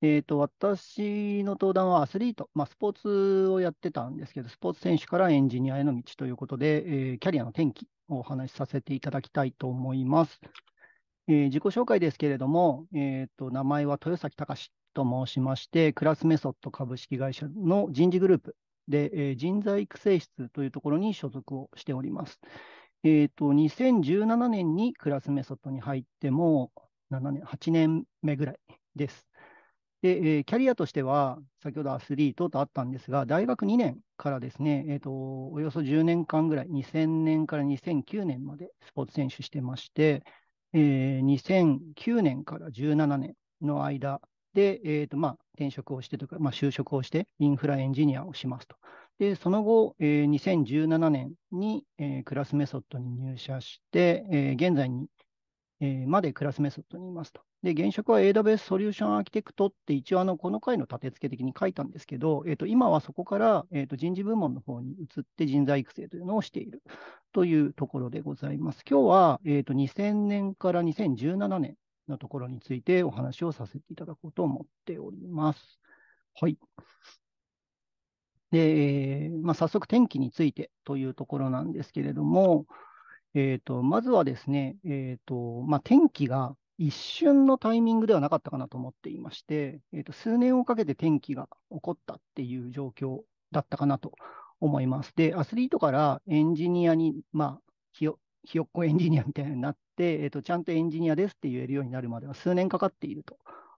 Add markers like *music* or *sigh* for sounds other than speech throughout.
えー、と、私の登壇はアスリート、まあ、スポーツをやってたんですけど、スポーツ選手からエンジニアへの道ということで、えー、キャリアの転機をお話しさせていただきたいと思います。えー、自己紹介ですけれども、えーと、名前は豊崎隆と申しまして、クラスメソッド株式会社の人事グループで、えー、人材育成室というところに所属をしております。えー、と、2017年にクラスメソッドに入っても、7年、8年目ぐらいです。で、えキャリアとしては、先ほどアスリートとあったんですが、大学2年からですね、えーとおよそ10年間ぐらい、2000年から2009年までスポーツ選手してまして、えー、2009年から17年の間で、えーとまあ、転職をしてとか、まあ、就職をして、インフラエンジニアをしますと。で、その後、えー、2017年に、えー、クラスメソッドに入社して、えー、現在にえまでクラスメソッドにいますと。で、現職は AWS ソリューションアーキテクトって一応あのこの回の立て付け的に書いたんですけど、えー、と今はそこから、えー、と人事部門の方に移って人材育成というのをしているというところでございます。今日は、えー、と2000年から2017年のところについてお話をさせていただこうと思っております。はい。で、まあ、早速天気についてというところなんですけれども、えっ、と、まずはですね、えっ、と、まあ、天気が一瞬のタイミングではなかったかなと思っていまして、えっ、と、数年をかけて天気が起こったっていう状況だったかなと思います。で、アスリートからエンジニアに、まあ、ひよひよっこエンジニアみたいになって、えっ、と、ちゃんとエンジニアですって言えるようになるまでは数年かかっていると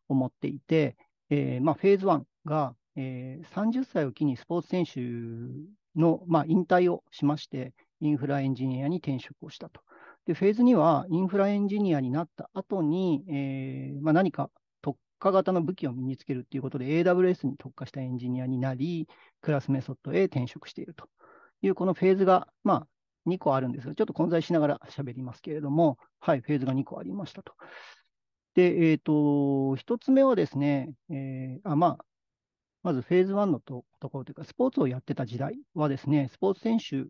思っていて、えー、まあ、フェーズ1が、えー、30歳を機にスポーツ選手の、まあ、引退をしまして、インフラエンジニアに転職をしたと。で、フェーズ2は、インフラエンジニアになった後に、えーまあ、何か特化型の武器を身につけるということで、AWS に特化したエンジニアになり、クラスメソッドへ転職しているという、このフェーズが、まあ、2個あるんですが、ちょっと混在しながら喋りますけれども、はい、フェーズが2個ありましたと。で、えっ、ー、と、1つ目はですね、えー、あまあ、まずフェーズ1のところというか、スポーツをやってた時代はですね、スポーツ選手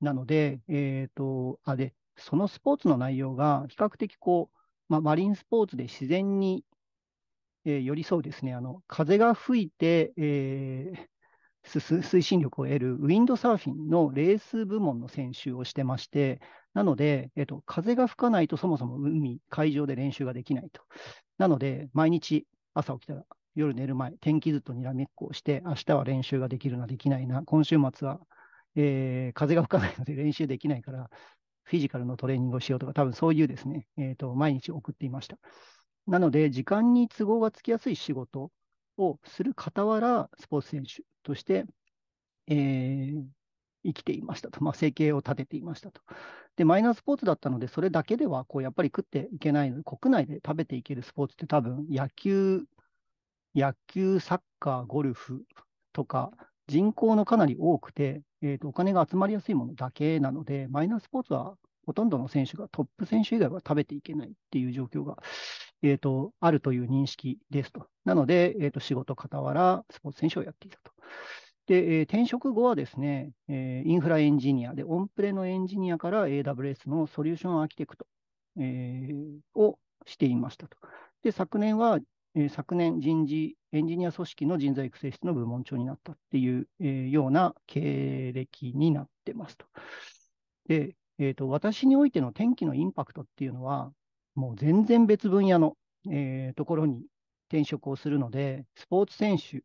なので、えっ、ー、と、あ、で、そのスポーツの内容が比較的こう、まあ、マリンスポーツで自然に、えー、寄り添うですね、あの、風が吹いて、えー、推進力を得るウィンドサーフィンのレース部門の選手をしてまして、なので、えっと、風が吹かないとそもそも海、海上で練習ができないと。なので、毎日朝起きたら夜寝る前、天気図とにらめっこをして、明日は練習ができるな、できないな、今週末はえー、風が吹かないので練習できないから、フィジカルのトレーニングをしようとか、多分そういうですね、えーと、毎日送っていました。なので、時間に都合がつきやすい仕事をする傍ら、スポーツ選手として、えー、生きていましたと、まあ、生計を立てていましたと。で、マイナースポーツだったので、それだけではこうやっぱり食っていけないので、国内で食べていけるスポーツって多分野球、野球、サッカー、ゴルフとか、人口のかなり多くて、えー、とお金が集まりやすいものだけなので、マイナースポーツはほとんどの選手がトップ選手以外は食べていけないっていう状況が、えーと、あるという認識ですと。なので、えー、と仕事傍らスポーツ選手をやっていたと。で、えー、転職後はですね、えー、インフラエンジニアで、オンプレのエンジニアから AWS のソリューションアーキテクト、えー、をしていましたと。で、昨年はえー、昨年人事、エンジニア組織の人材育成室の部門長になったっていう、えー、ような経歴になってますと。で、えーと、私においての天気のインパクトっていうのは、もう全然別分野の、えー、ところに転職をするので、スポーツ選手、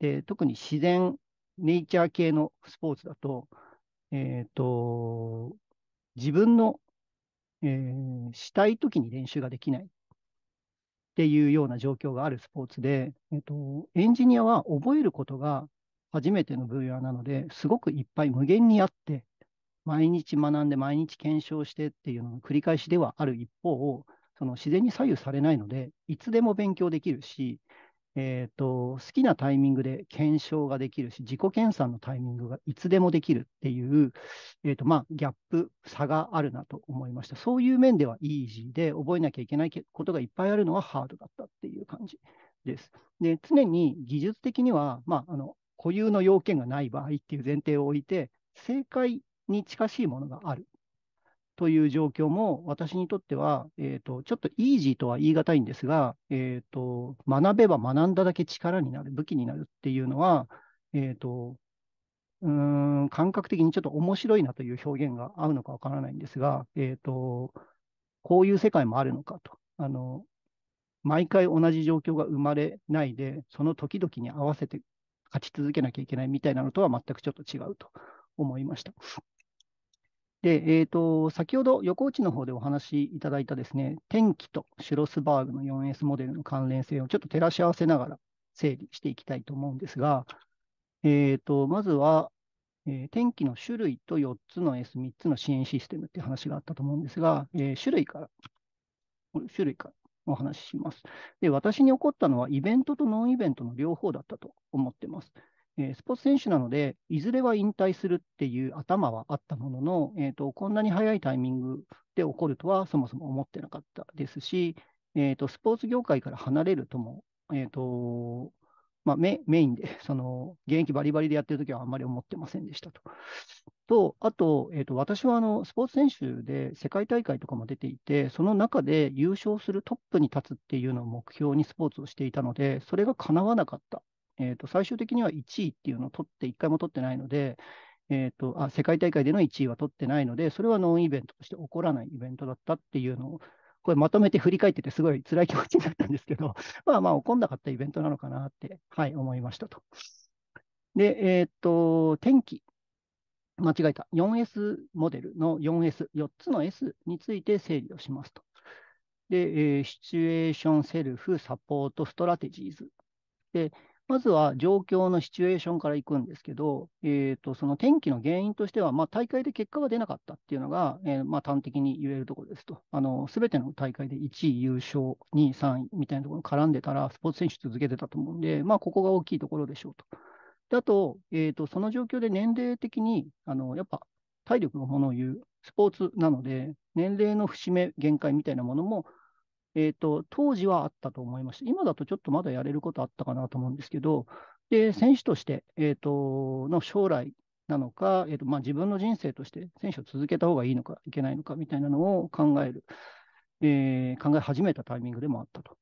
で特に自然、ネイチャー系のスポーツだと、えっ、ー、と、自分の、えー、したいときに練習ができないっていうような状況があるスポーツで、えっと、エンジニアは覚えることが初めての分野なので、すごくいっぱい無限にあって、毎日学んで、毎日検証してっていうのの繰り返しではある一方を、その自然に左右されないので、いつでも勉強できるし、えーと、好きなタイミングで検証ができるし、自己検査のタイミングがいつでもできるっていう、えーとまあ、ギャップ、差があるなと思いました。そういう面ではイージーで、覚えなきゃいけないことがいっぱいあるのはハードだったっていう感じです。で常に技術的には、まあ、あの固有の要件がない場合っていう前提を置いて、正解に近しいものがあるという状況も、私にとっては、えっ、ー、と、ちょっとイージーとは言い難いんですが、えっ、ー、と、学べば学んだだけ力になる、武器になるっていうのは、えっ、ー、と、うん、感覚的にちょっと面白いなという表現が合うのかわからないんですが、えっ、と、こういう世界もあるのかと。あの、毎回同じ状況が生まれないで、その時々に合わせて勝ち続けなきゃいけないみたいなのとは全くちょっと違うと思いました。で、えーと、先ほど横内の方でお話しいただいたですね、天気とシュロスバーグの 4S モデルの関連性をちょっと照らし合わせながら整理していきたいと思うんですが、えーと、とまずは、えー、天気の種類と4つの S、3つの支援システムっていう話があったと思うんですが、えー、種類から、種類からお話しします。で、私に起こったのはイベントとノンイベントの両方だったと思ってます。えー、スポーツ選手なので、いずれは引退するっていう頭はあったものの、えーと、こんなに早いタイミングで起こるとはそもそも思ってなかったですし、えーと、スポーツ業界から離れるとも、えーとまあ、メメインで、*laughs* その現役バリバリでやってるときはあんまり思ってませんでしたと。と、あと、えーと私はあのスポーツ選手で世界大会とかも出ていて、その中で優勝するトップに立つっていうのを目標にスポーツをしていたので、それが叶わなかったえーと、最終的には1位っていうのを取って、1回も取ってないので、えーとあ、世界大会での1位は取ってないので、それはノンイベントとして起こらないイベントだったっていうのを、これまとめて振り返ってて、すごい辛い気持ちになったんですけど、*laughs* まあまあ、起こんなかったイベントなのかなって、はい、思いましたと。で、えっ、ー、と、天気。間違えた。4S モデルの 4S、4つの S について整理をしますと。で、えー、シチュエーション、セルフ、サポート、ストラテジーズ。で、まずは状況のシチュエーションからいくんですけど、えーと、その天気の原因としては、まあ、大会で結果が出なかったっていうのが、えー、まあ、端的に言えるところですと。すべての大会で1位優勝、2位、3位みたいなところに絡んでたら、スポーツ選手続けてたと思うんで、まあ、ここが大きいところでしょうと。あと,、えーとその状況で年齢的にあの、やっぱ体力のものを言うスポーツなので、年齢の節目、限界みたいなものもえっ、ー、と、当時はあったと思いました。今だとちょっとまだやれることあったかなと思うんですけど、で、選手として、えっ、ー、と、の将来なのか、えっ、ー、と、まあ、自分の人生として選手を続けた方がいいのか、いけないのかみたいなのを考える、えー、考え始めたタイミングでもあったと。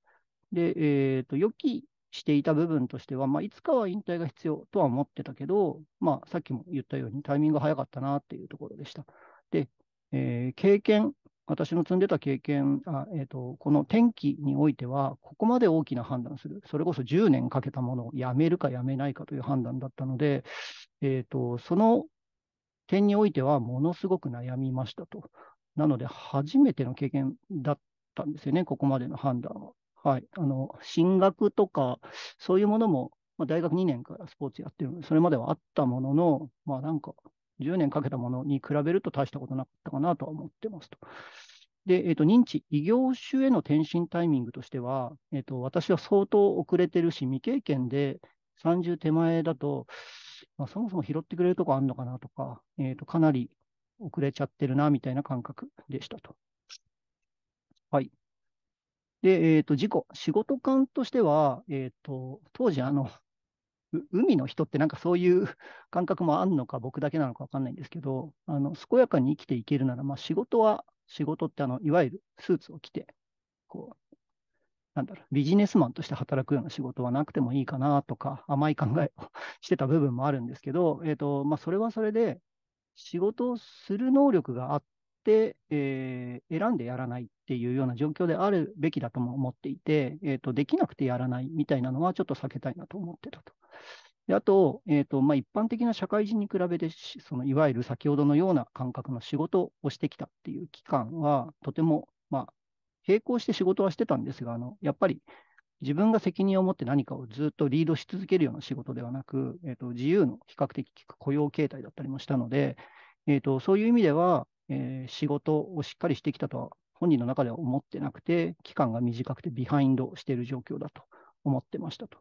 で、えっ、と、予期していた部分としては、まあ、いつかは引退が必要とは思ってたけど、まあ、さっきも言ったようにタイミングが早かったなっていうところでした。で、えー、経験私の積んでた経験、あえーと、この天気においては、ここまで大きな判断する、それこそ10年かけたものをやめるかやめないかという判断だったので、えーとその点においては、ものすごく悩みましたと。なので、初めての経験だったんですよね、ここまでの判断は。はい、あの進学とか、そういうものも、まあ、大学2年からスポーツやってるので、それまではあったものの、まあ、なんか10年かけたものに比べると大したことなかったかなとは思ってますと。で、えーと、認知、異業種への転身タイミングとしては、えーと、私は相当遅れてるし、未経験で30手前だと、まあ、そもそも拾ってくれるとこあるのかなとか、えーと、とかなり遅れちゃってるなみたいな感覚でしたと。はい。で、えっ、ー、と、事故、仕事感としては、えっ、ー、と、当時、あの、海の人ってなんかそういう *laughs* 感覚もあるのか、僕だけなのか分かんないんですけど、あの健やかに生きていけるなら、まあ、仕事は、仕事ってあのいわゆるスーツを着て、こう、なんだろう、ビジネスマンとして働くような仕事はなくてもいいかなとか、甘い考えを *laughs* してた部分もあるんですけど、えっ、ー、と、まあ、それはそれで、仕事をする能力があっ、えー、選んでやらないっていうような状況であるべきだとも思っていて、えーと、できなくてやらないみたいなのはちょっと避けたいなと思ってたと。であと、えーとまあ、一般的な社会人に比べて、そのいわゆる先ほどのような感覚の仕事をしてきたっていう期間は、とても、まあ、並行して仕事はしてたんですが、あのやっぱり自分が責任を持って何かをずっとリードし続けるような仕事ではなく、えーと、自由の比較的く雇用形態だったりもしたので、えーとそういう意味では、えー、仕事をしっかりしてきたとは本人の中では思ってなくて、期間が短くてビハインドしている状況だと思ってましたと。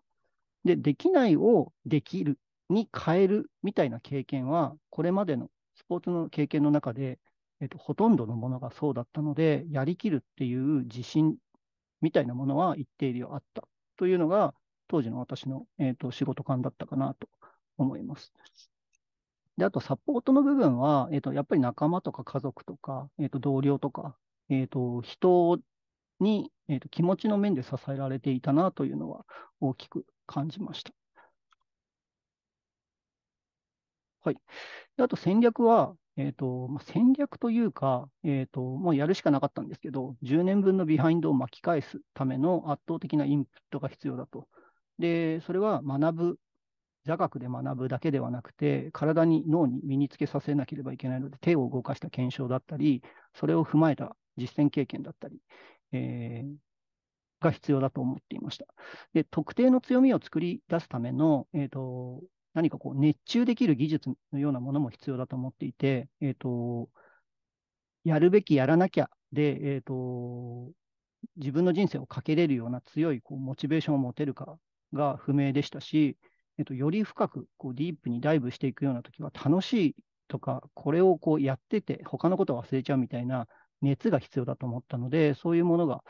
で、できないをできるに変えるみたいな経験は、これまでのスポーツの経験の中で、えっと、ほとんどのものがそうだったので、やりきるっていう自信みたいなものは一定量あったというのが、当時の私の、えっと、仕事感だったかなと思います。で、あとサポートの部分は、えっ、ー、と、やっぱり仲間とか家族とか、えっ、ー、と、同僚とか、えっ、ー、と、人に、えっと、気持ちの面で支えられていたなというのは大きく感じました。はい。であと戦略は、えっと、まあ、戦略というか、えっと、もうやるしかなかったんですけど、10年分のビハインドを巻き返すための圧倒的なインプットが必要だと。で、それは学ぶ座学で学ぶだけではなくて、体に、脳に身につけさせなければいけないので、手を動かした検証だったり、それを踏まえた実践経験だったり、えー、が必要だと思っていました。で、特定の強みを作り出すための、えっ、ー、と、何かこう、熱中できる技術のようなものも必要だと思っていて、えっ、ー、と、やるべき、やらなきゃで、えっ、と、自分の人生をかけれるような強いこうモチベーションを持てるかが不明でしたし、えっと、より深くこうディープにダイブしていくような時は楽しいとか、これをこうやってて、他のことを忘れちゃうみたいな熱が必要だと思ったので、そういうものが、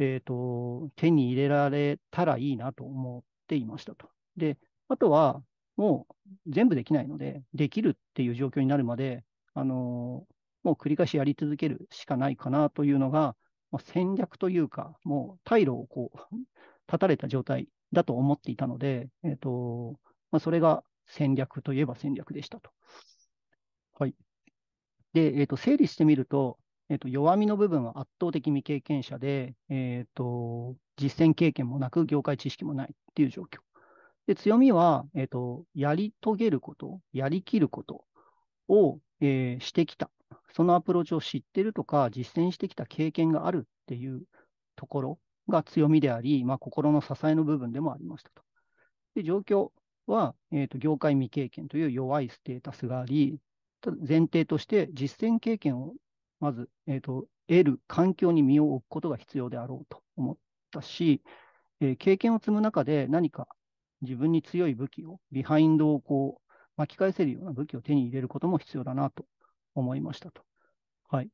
えっ、ー、と、手に入れられたらいいなと思っていましたと。で、あとは、もう全部できないので、できるっていう状況になるまで、あのー、もう繰り返しやり続けるしかないかなというのが、まあ、戦略というか、もう退路をこう、断たれた状態だと思っていたので、えっ、ー、と、まあ、それが戦略といえば戦略でしたと。はい。で、えっ、ー、と、整理してみると、えっ、ー、と、弱みの部分は圧倒的未経験者で、えっ、と、実践経験もなく、業界知識もないっていう状況。で、強みは、えっ、と、やり遂げること、やりきることを、えしてきた。そのアプローチを知ってるとか、実践してきた経験があるっていうところが強みであり、まあ、心の支えの部分でもありましたと。で、状況は、えーと、業界未経験という弱いステータスがあり、前提として実践経験をまず、えーと、と得る環境に身を置くことが必要であろうと思ったし、えー、経験を積む中で何か自分に強い武器を、ビハインドをこう巻き返せるような武器を手に入れることも必要だなと思いましたと。はい。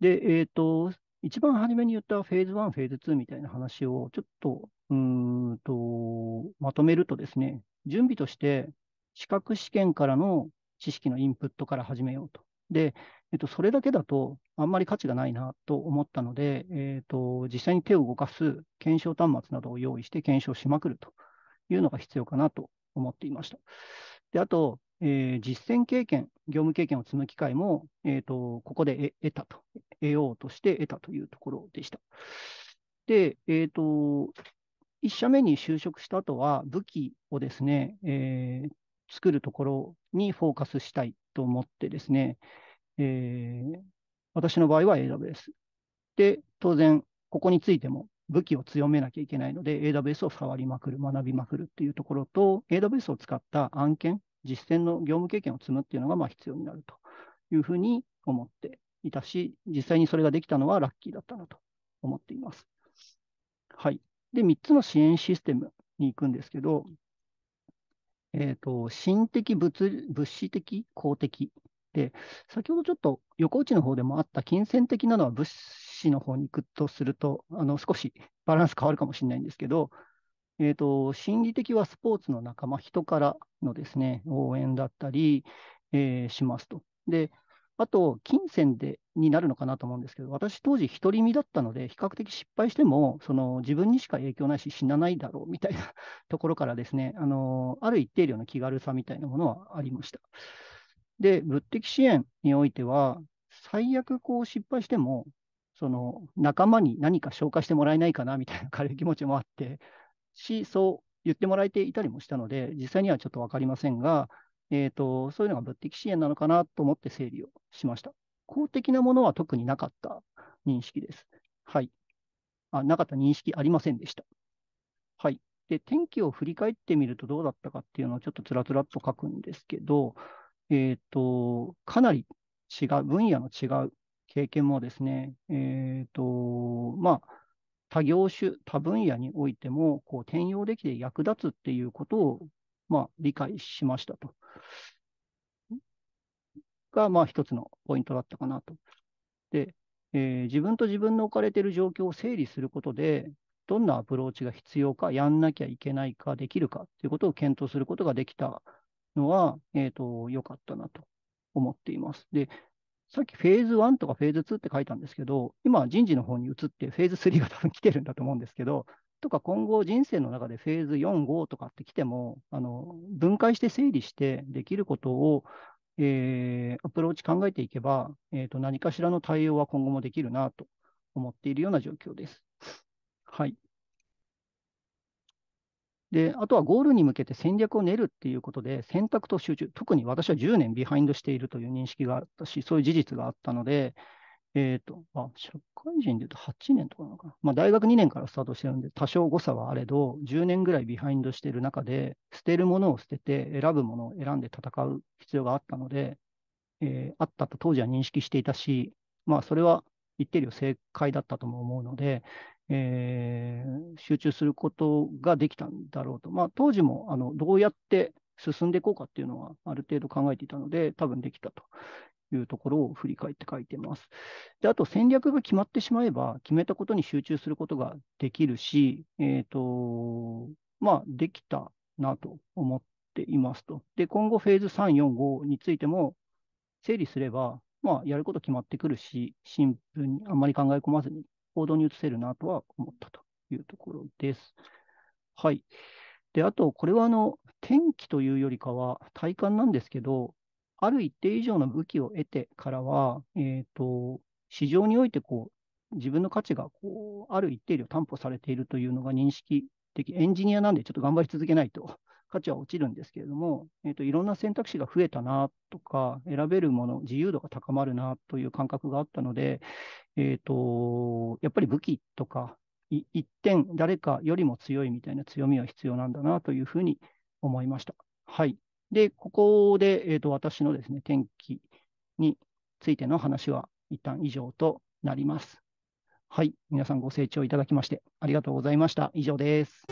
で、えっ、ー、と、一番初めに言ったフェーズ1、フェーズ2みたいな話を、ちょっと、うんと、まとめるとですね、準備として、資格試験からの知識のインプットから始めようと。で、えっと、それだけだと、あんまり価値がないなと思ったので、えっと、実際に手を動かす検証端末などを用意して検証しまくるというのが必要かなと思っていました。で、あと、えー、実践経験、業務経験を積む機会も、えーと、ここで得たと、得ようとして得たというところでした。で、えーと、と1社目に就職した後は、武器をですね、えー、作るところにフォーカスしたいと思ってですね、えー、私の場合は AWS。で、当然、ここについても武器を強めなきゃいけないので、AWS を触りまくる、学びまくるっていうところと、AWS を使った案件、実践の業務経験を積むっていうのがまあ必要になるというふうに思っていたし、実際にそれができたのはラッキーだったなと思っています。はい。で、3つの支援システムに行くんですけど、えっ、ー、と、心的物、物資的、公的で、先ほどちょっと横内の方でもあった金銭的なのは物資の方に行くとすると、あの、少しバランス変わるかもしれないんですけど、えー、と、心理的はスポーツの仲間、人からのですね、応援だったり、えー、しますと。で、あと、金銭でになるのかなと思うんですけど、私当時独り身だったので、比較的失敗しても、その自分にしか影響ないし死なないだろうみたいな *laughs* ところからですね、あの、ある一定量の気軽さみたいなものはありました。で、物的支援においては、最悪こう失敗しても、その仲間に何か紹介してもらえないかなみたいな軽い気持ちもあって、し、そう言ってもらえていたりもしたので、実際にはちょっと分かりませんが、えーと、そういうのが物的支援なのかなと思って整理をしました。公的なものは特になかった認識です。はい。あなかった認識ありませんでした。はい。で、天気を振り返ってみるとどうだったかっていうのをちょっとつらつらっと書くんですけど、えっ、ー、と、かなり違う、分野の違う経験もですね、えっ、ー、と、まあ、多業種、多分野においても、こう、転用できて役立つっていうことを、まあ、理解しましたと。が、まあ、一つのポイントだったかなと。で、えー、自分と自分の置かれている状況を整理することで、どんなアプローチが必要か、やんなきゃいけないか、できるかということを検討することができたのは、えっ、ー、と、良かったなと思っています。で、さっきフェーズ1とかフェーズ2って書いたんですけど、今人事の方に移ってフェーズ3が多分来てるんだと思うんですけど、とか今後人生の中でフェーズ4、5とかって来ても、あの分解して整理してできることを、えー、アプローチ考えていけば、えーと、何かしらの対応は今後もできるなと思っているような状況です。はい。で、あとはゴールに向けて戦略を練るっていうことで、選択と集中、特に私は10年ビハインドしているという認識があったし、そういう事実があったので、えっ、ー、と、あ、社会人で言うと8年とかなのかな。まあ、大学2年からスタートしてるんで、多少誤差はあれど、10年ぐらいビハインドしている中で、捨てるものを捨てて、選ぶものを選んで戦う必要があったので、えー、あったと当時は認識していたし、まあ、それは言ってるよ、正解だったとも思うので、えー、集中することができたんだろうと、まあ、当時もあのどうやって進んでいこうかっていうのはある程度考えていたので、多分できたというところを振り返って書いてます。であと戦略が決まってしまえば、決めたことに集中することができるし、えーとまあ、できたなと思っていますと。で、今後フェーズ3、4、5についても整理すれば、まあ、やること決まってくるし、新聞にあんまり考え込まずに行動に移せるなとは思ったというところです。はい。で、あと、これはあの、天気というよりかは体感なんですけど、ある一定以上の武器を得てからは、えっ、ー、と、市場においてこう、自分の価値がこう、ある一定量担保されているというのが認識的、エンジニアなんでちょっと頑張り続けないと価値は落ちるんですけれども、えっ、と、いろんな選択肢が増えたなとか、選べるもの、自由度が高まるなという感覚があったので、えっ、と、やっぱり武器とか、一点、誰かよりも強いみたいな強みは必要なんだなというふうに思いました。はい。で、ここで、えっ、と、私のですね、天気についての話は一旦以上となります。はい。皆さんご清聴いただきましてありがとうございました。以上です。